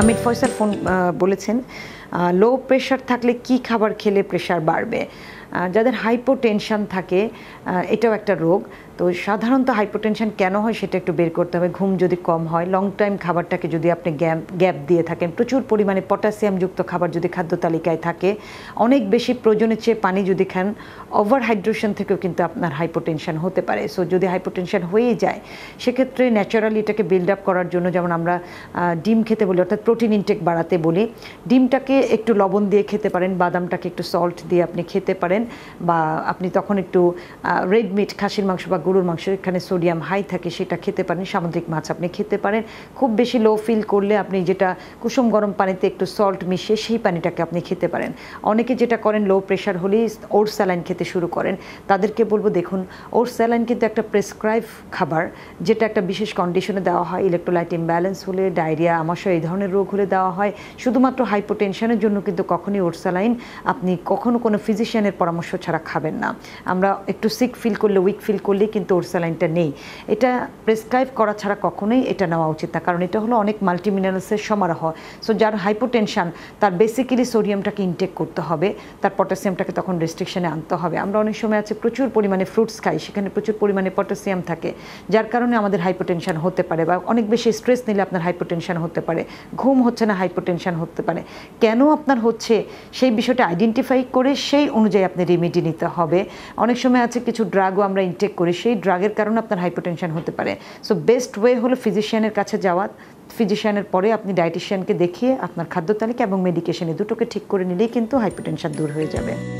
আমির Faisal phone বলেছেন low pressure থাকলে কি খাবার খেলে প্রেশার বাড়বে যাদের হাইপোটেনশান থাকে এটাও একটা রোগ তো সাধারণত হাইপোটেনশান কেন হয় সেটা একটু বের করতে হবে ঘুম যদি কম হয় লং টাইম খাবারটাকে যদি আপনি গ্যাপ গ্যাপ দিয়ে থাকেন প্রচুর পরিমাণে পটাশিয়ামযুক্ত খাবার যদি খাদ্য তালিকায় থাকে অনেক বেশি প্রয়োজনের চেয়ে পানি যদি খান ওভার হাইড্রেশন থেকেও কিন্তু আপনার হাইপোটেনশান হতে পারে সো যদি হাইপোটেনশান হয়েই যায় সেক্ষেত্রে ন্যাচারালি এটাকে বিল্ড আপ করার জন্য যেমন আমরা ডিম খেতে বলি অর্থাৎ প্রোটিন ইনটেক বাড়াতে বলি ডিমটাকে একটু লবণ দিয়ে খেতে পারেন বাদামটাকে একটু সল্ট দিয়ে আপনি খেতে পারেন বা আপনি তখন একটু রেড মিট খাসির মাংস বা গরুর মাংস এখানে সোডিয়াম হাই থাকে সেটা খেতে পারেন সামুদ্রিক মাছ আপনি খেতে পারেন খুব বেশি লো ফিল করলে আপনি যেটা কুসুম গরম পানিতে একটু সল্ট মিশিয়ে সেই পানিটাকে আপনি খেতে পারেন অনেকে যেটা করেন লো প্রেশার হলেই ওর স্যালাইন খেতে শুরু করেন তাদেরকে বলবো দেখুন ওর স্যালাইন কিন্তু একটা প্রেসক্রাইব খাবার যেটা একটা বিশেষ কন্ডিশনে দেওয়া হয় ইলেকট্রোলাইট ইম্যালেন্স হলে ডায়রিয়া আমাশয় এই ধরনের রোগ হলে দেওয়া হয় শুধুমাত্র হাইপোটেনশন ডিপ্রেশনের জন্য কিন্তু কখনই ওরসালাইন আপনি কখনো কোনো ফিজিশিয়ানের পরামর্শ ছাড়া খাবেন না আমরা একটু সিক ফিল করলে উইক ফিল করলে কিন্তু ওরসালাইনটা নেই এটা প্রেসক্রাইব করা ছাড়া কখনোই এটা নেওয়া উচিত না কারণ এটা হলো অনেক মাল্টিমিনারেলসের সমারোহ সো যার হাইপোটেনশান তার বেসিক্যালি সোডিয়ামটাকে ইনটেক করতে হবে তার পটাশিয়ামটাকে তখন রেস্ট্রিকশানে আনতে হবে আমরা অনেক সময় আছে প্রচুর পরিমাণে ফ্রুটস খাই সেখানে প্রচুর পরিমাণে পটাশিয়াম থাকে যার কারণে আমাদের হাইপোটেনশান হতে পারে বা অনেক বেশি স্ট্রেস নিলে আপনার হাইপোটেনশান হতে পারে ঘুম হচ্ছে না হাইপোটেনশান হতে পারে কেন কেন আপনার হচ্ছে সেই বিষয়টা আইডেন্টিফাই করে সেই অনুযায়ী আপনি রেমেডি নিতে হবে অনেক সময় আছে কিছু ড্রাগও আমরা ইনটেক করি সেই ড্রাগের কারণে আপনার হাইপোটেনশান হতে পারে সো বেস্ট ওয়ে হলো ফিজিশিয়ানের কাছে যাওয়া ফিজিশিয়ানের পরে আপনি ডায়েটিশিয়ানকে দেখিয়ে আপনার খাদ্য তালিকা এবং মেডিকেশানে দুটোকে ঠিক করে নিলেই কিন্তু হাইপোটেনশান দূর হয়ে যাবে